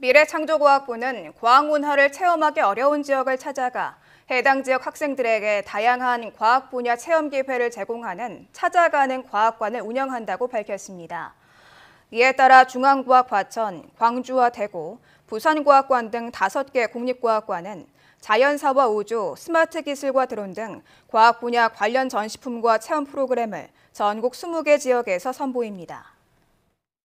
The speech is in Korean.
미래창조과학부는 과학문화를 체험하기 어려운 지역을 찾아가 해당 지역 학생들에게 다양한 과학 분야 체험 기회를 제공하는 찾아가는 과학관을 운영한다고 밝혔습니다. 이에 따라 중앙과학과천, 광주와 대구, 부산과학관 등 5개 국립과학관은 자연사와 우주, 스마트 기술과 드론 등 과학 분야 관련 전시품과 체험 프로그램을 전국 20개 지역에서 선보입니다.